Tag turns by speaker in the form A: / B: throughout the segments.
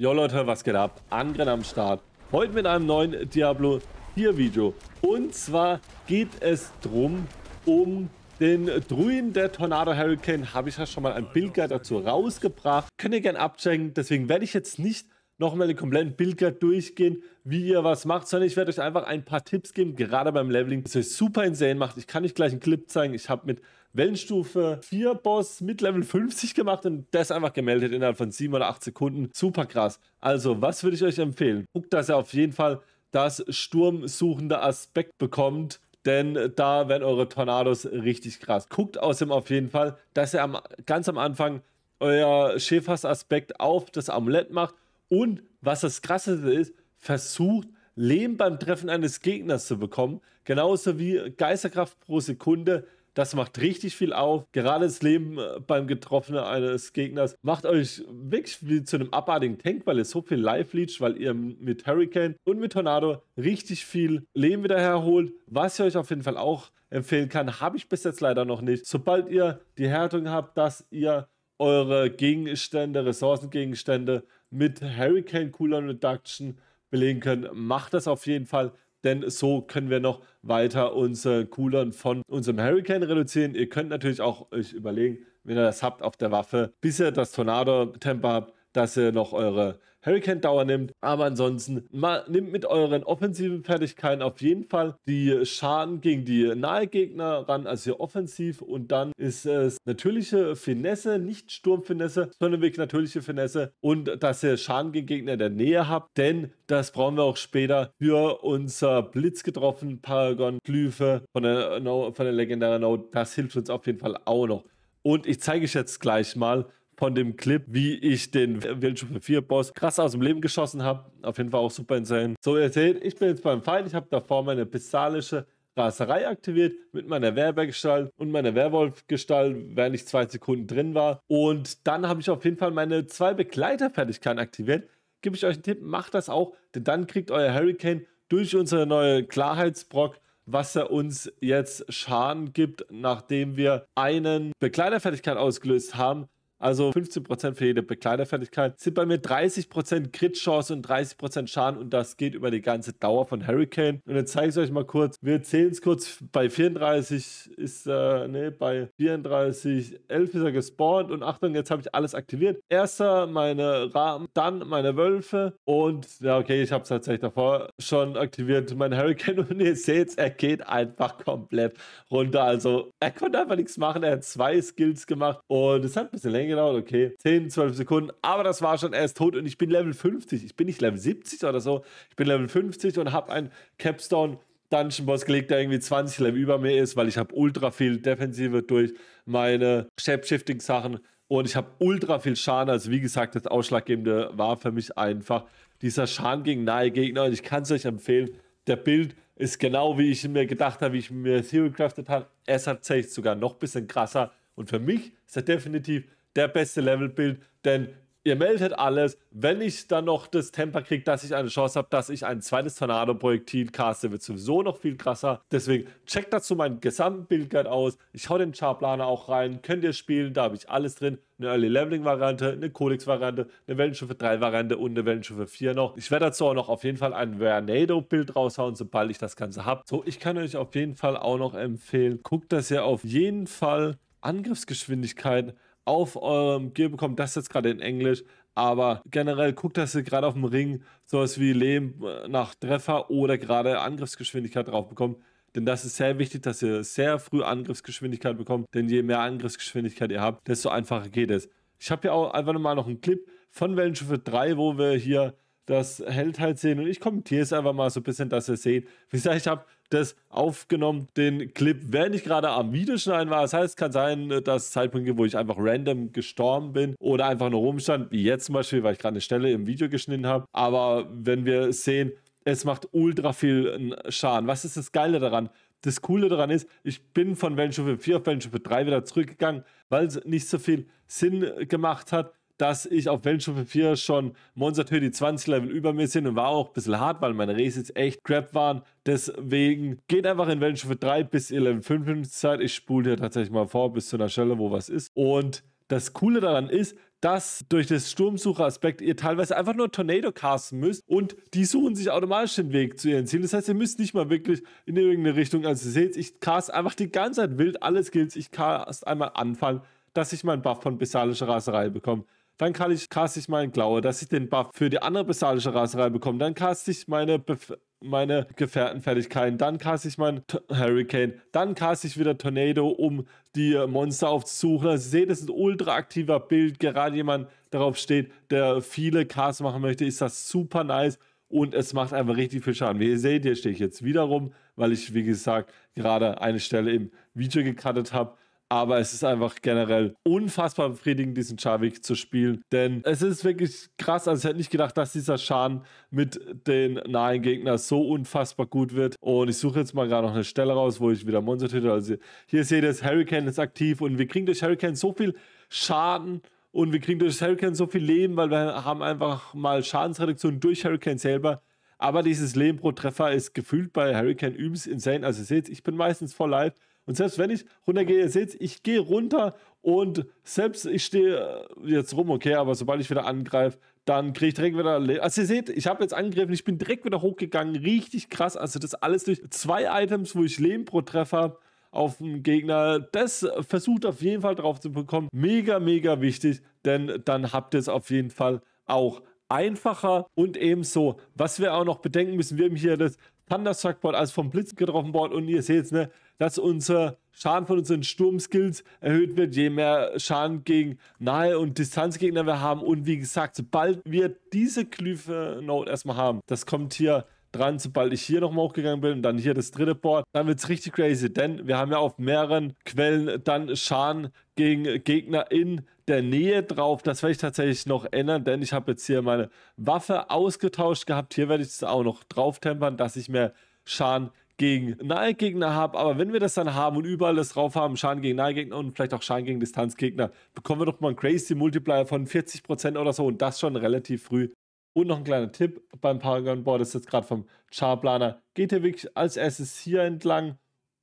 A: Jo Leute, was geht ab? Angren am Start. Heute mit einem neuen Diablo 4 Video. Und zwar geht es drum um den Druiden der Tornado Hurricane. Habe ich ja schon mal ein Bildguide dazu rausgebracht. Könnt ihr gerne abchecken. Deswegen werde ich jetzt nicht nochmal den kompletten Bildcard durchgehen, wie ihr was macht, sondern ich werde euch einfach ein paar Tipps geben, gerade beim Leveling, das euch super insane macht. Ich kann euch gleich einen Clip zeigen. Ich habe mit Wellenstufe 4 Boss mit Level 50 gemacht und das einfach gemeldet innerhalb von 7 oder 8 Sekunden. Super krass. Also, was würde ich euch empfehlen? Guckt, dass ihr auf jeden Fall das sturmsuchende Aspekt bekommt denn da werden eure Tornados richtig krass. Guckt außerdem auf jeden Fall, dass ihr am, ganz am Anfang euer Schäfers-Aspekt auf das Amulett macht und was das Krasseste ist, versucht, Leben beim Treffen eines Gegners zu bekommen. Genauso wie Geisterkraft pro Sekunde. Das macht richtig viel auf. Gerade das Leben äh, beim Getroffenen eines Gegners macht euch wirklich wie zu einem abartigen Tank, weil ihr so viel Life leecht, weil ihr mit Hurricane und mit Tornado richtig viel Leben wieder herholt. Was ich euch auf jeden Fall auch empfehlen kann, habe ich bis jetzt leider noch nicht. Sobald ihr die Härtung habt, dass ihr eure Gegenstände, Ressourcengegenstände mit Hurricane Cooler Reduction belegen können, macht das auf jeden Fall, denn so können wir noch weiter unsere Coolern von unserem Hurricane reduzieren. Ihr könnt natürlich auch euch überlegen, wenn ihr das habt auf der Waffe, bis ihr das Tornado-Tempo habt, dass ihr noch eure Hurricane-Dauer nimmt. Aber ansonsten, mal, nimmt mit euren offensiven Fertigkeiten auf jeden Fall die Schaden gegen die nahe Gegner ran, also offensiv. Und dann ist es natürliche Finesse, nicht Sturmfinesse, sondern wirklich natürliche Finesse. Und dass ihr Schaden gegen Gegner in der Nähe habt, denn das brauchen wir auch später für unser blitzgetroffen Paragon-Glyphe von der, no, von der legendären Note. Das hilft uns auf jeden Fall auch noch. Und ich zeige euch jetzt gleich mal, von dem Clip, wie ich den Wildschiffe 4 Boss krass aus dem Leben geschossen habe. Auf jeden Fall auch super insane. So, ihr seht, ich bin jetzt beim Feind. Ich habe davor meine pistalische Raserei aktiviert mit meiner Werbegestalt und meiner Werwolfgestalt, während ich zwei Sekunden drin war. Und dann habe ich auf jeden Fall meine zwei Begleiterfertigkeiten aktiviert. Gebe ich euch einen Tipp, macht das auch, denn dann kriegt euer Hurricane durch unsere neue Klarheitsbrock was er uns jetzt Schaden gibt, nachdem wir einen Begleiterfertigkeit ausgelöst haben, also 15% für jede Bekleiderfertigkeit sind bei mir 30% Crit-Chance und 30% Schaden und das geht über die ganze Dauer von Hurricane. Und jetzt zeige ich es euch mal kurz. Wir zählen es kurz. Bei 34 ist, äh, ne, bei 34, 11 ist er gespawnt und Achtung, jetzt habe ich alles aktiviert. Erster meine Rahmen, dann meine Wölfe und ja, okay, ich habe es tatsächlich davor schon aktiviert, mein Hurricane und ihr seht, er geht einfach komplett runter. Also er konnte einfach nichts machen. Er hat zwei Skills gemacht und es hat ein bisschen länger eingenaut, okay. 10, 12 Sekunden. Aber das war schon, erst tot und ich bin Level 50. Ich bin nicht Level 70 oder so. Ich bin Level 50 und habe einen Capstone Dungeon Boss gelegt, der irgendwie 20 Level über mir ist, weil ich habe ultra viel Defensive durch meine Shapeshifting Sachen und ich habe ultra viel Schaden. Also wie gesagt, das Ausschlaggebende war für mich einfach dieser Schaden gegen nahe Gegner und ich kann es euch empfehlen. Der Bild ist genau wie ich mir gedacht habe, wie ich mir Theorycrafted habe. Es hat tatsächlich sogar noch ein bisschen krasser und für mich ist er definitiv der beste Level-Build, denn ihr meldet alles. Wenn ich dann noch das Temper kriege, dass ich eine Chance habe, dass ich ein zweites Tornado-Projektil caste, wird sowieso noch viel krasser. Deswegen checkt dazu mein Gesamtbildguide aus. Ich hau den Charplaner auch rein. Könnt ihr spielen, da habe ich alles drin. Eine Early Leveling Variante, eine Codex Variante, eine Wellenstufe 3 Variante und eine Wellenstufe 4 noch. Ich werde dazu auch noch auf jeden Fall ein Vernado Bild raushauen, sobald ich das Ganze habe. So, ich kann euch auf jeden Fall auch noch empfehlen, guckt, dass ihr auf jeden Fall Angriffsgeschwindigkeit auf eurem ähm, Gear bekommt, das jetzt gerade in Englisch, aber generell guckt, dass ihr gerade auf dem Ring sowas wie Lehm äh, nach Treffer oder gerade Angriffsgeschwindigkeit drauf bekommt. Denn das ist sehr wichtig, dass ihr sehr früh Angriffsgeschwindigkeit bekommt. Denn je mehr Angriffsgeschwindigkeit ihr habt, desto einfacher geht es. Ich habe hier auch einfach mal noch einen Clip von Wellenschiffe 3, wo wir hier das Held halt sehen. Und ich kommentiere es einfach mal so ein bisschen, dass ihr seht. Wie gesagt, ich habe das aufgenommen, den Clip, während ich gerade am Videoschneiden war. Das heißt, es kann sein, äh, dass es Zeitpunkte, wo ich einfach random gestorben bin oder einfach nur rumstand, wie jetzt zum Beispiel, weil ich gerade eine Stelle im Video geschnitten habe. Aber wenn wir sehen, es macht ultra viel äh, Schaden. Was ist das Geile daran? Das Coole daran ist, ich bin von Wellenstufe 4 auf Wellenstufe 3 wieder zurückgegangen, weil es nicht so viel Sinn gemacht hat dass ich auf Weltstufe 4 schon Monster die 20 Level über mir sind und war auch ein bisschen hart, weil meine Races echt crap waren. Deswegen geht einfach in Weltstufe 3 bis ihr Level 5 seid. Ich spule hier tatsächlich mal vor bis zu einer Stelle, wo was ist. Und das Coole daran ist, dass durch das Sturmsucheraspekt ihr teilweise einfach nur Tornado casten müsst und die suchen sich automatisch den Weg zu ihren Zielen. Das heißt, ihr müsst nicht mal wirklich in irgendeine Richtung. Also ihr seht, ich cast einfach die ganze Zeit wild alle Skills. Ich cast einmal Anfang, dass ich meinen Buff von bestialischer Raserei bekomme dann kann ich, cast ich meinen Glaube, dass ich den Buff für die andere bestialische Raserei bekomme, dann cast ich meine Bef meine Gefährtenfertigkeiten, dann cast ich meinen Hurricane, dann cast ich wieder Tornado, um die äh, Monster aufzusuchen. Also ihr seht, das ist ein ultra aktiver Bild, gerade jemand darauf steht, der viele Casts machen möchte, ist das super nice und es macht einfach richtig viel Schaden. Wie ihr seht, hier stehe ich jetzt wieder rum, weil ich, wie gesagt, gerade eine Stelle im Video gecuttet habe, aber es ist einfach generell unfassbar befriedigend, diesen Charvik zu spielen, denn es ist wirklich krass. Also ich hätte nicht gedacht, dass dieser Schaden mit den nahen Gegnern so unfassbar gut wird. Und ich suche jetzt mal gerade noch eine Stelle raus, wo ich wieder Monster töte. Also hier seht ihr, das Hurricane ist aktiv und wir kriegen durch Hurricane so viel Schaden und wir kriegen durch Hurricane so viel Leben, weil wir haben einfach mal Schadensreduktion durch Hurricane selber. Aber dieses Leben pro Treffer ist gefühlt bei Hurricane übelst insane. Also ihr seht, ich bin meistens voll live und selbst wenn ich runtergehe, ihr seht, ich gehe runter und selbst ich stehe äh, jetzt rum, okay, aber sobald ich wieder angreife, dann kriege ich direkt wieder. Le also ihr seht, ich habe jetzt angegriffen, ich bin direkt wieder hochgegangen, richtig krass. Also das alles durch zwei Items, wo ich Leben pro Treffer auf dem Gegner. Das versucht auf jeden Fall drauf zu bekommen. Mega, mega wichtig, denn dann habt ihr es auf jeden Fall auch einfacher und ebenso. Was wir auch noch bedenken müssen, wir haben hier das Thunderstruck Board, also vom Blitz getroffen worden. Und ihr seht es, ne, dass unser Schaden von unseren Sturmskills erhöht wird, je mehr Schaden gegen Nahe- und Distanzgegner wir haben. Und wie gesagt, sobald wir diese Glyphe-Note erstmal haben, das kommt hier dran, sobald ich hier nochmal hochgegangen bin und dann hier das dritte Board, dann wird es richtig crazy, denn wir haben ja auf mehreren Quellen dann Schaden gegen Gegner in der Nähe drauf. Das werde ich tatsächlich noch ändern, denn ich habe jetzt hier meine Waffe ausgetauscht gehabt. Hier werde ich es auch noch drauf tempern, dass ich mehr Schaden gegen Nahegegner habe. Aber wenn wir das dann haben und überall das drauf haben, Schaden gegen Nahegegner und vielleicht auch Schaden gegen Distanzgegner, bekommen wir doch mal einen crazy Multiplier von 40% oder so und das schon relativ früh. Und noch ein kleiner Tipp beim Paragon Board ist jetzt gerade vom Charplaner. Geht ihr wirklich als erstes hier entlang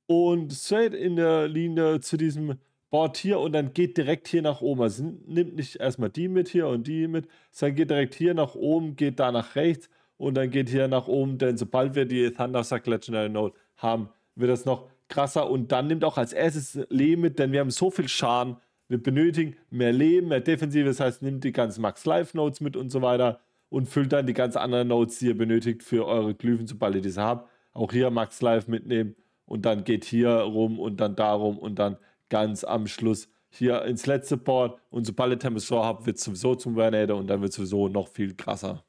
A: und straight in der Linie zu diesem Board hier und dann geht direkt hier nach oben. Also nimmt nicht erstmal die mit hier und die mit, sondern geht direkt hier nach oben, geht da nach rechts und dann geht hier nach oben, denn sobald wir die Thundersack Legendary Note haben, wird das noch krasser und dann nimmt auch als erstes Leben mit, denn wir haben so viel Schaden, wir benötigen mehr Leben, mehr Defensive, das heißt, nimmt die ganzen Max Life Notes mit und so weiter und füllt dann die ganz anderen Notes, die ihr benötigt für eure Glyphen, sobald ihr diese habt. Auch hier Max Live mitnehmen und dann geht hier rum und dann darum und dann ganz am Schluss hier ins letzte Board und sobald ihr Temesor habt, wird es sowieso zum Vernader und dann wird es sowieso noch viel krasser.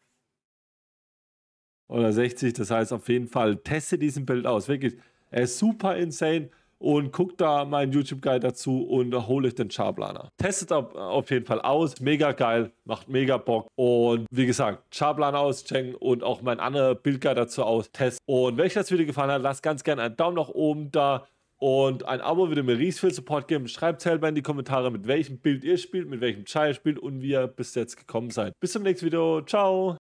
A: Oder 60, das heißt auf jeden Fall, teste diesen Bild aus. Wirklich, er ist super insane und guckt da meinen YouTube-Guide dazu und hole ich den Charplaner. Testet auf jeden Fall aus, mega geil, macht mega Bock und wie gesagt, Charplaner auschecken und auch mein anderer Bildguide dazu aus, Und wenn euch das Video gefallen hat, lasst ganz gerne einen Daumen nach oben da und ein Abo würde mir riesig viel Support geben. Schreibt selber in die Kommentare, mit welchem Bild ihr spielt, mit welchem Chai ihr spielt und wie ihr bis jetzt gekommen seid. Bis zum nächsten Video, ciao!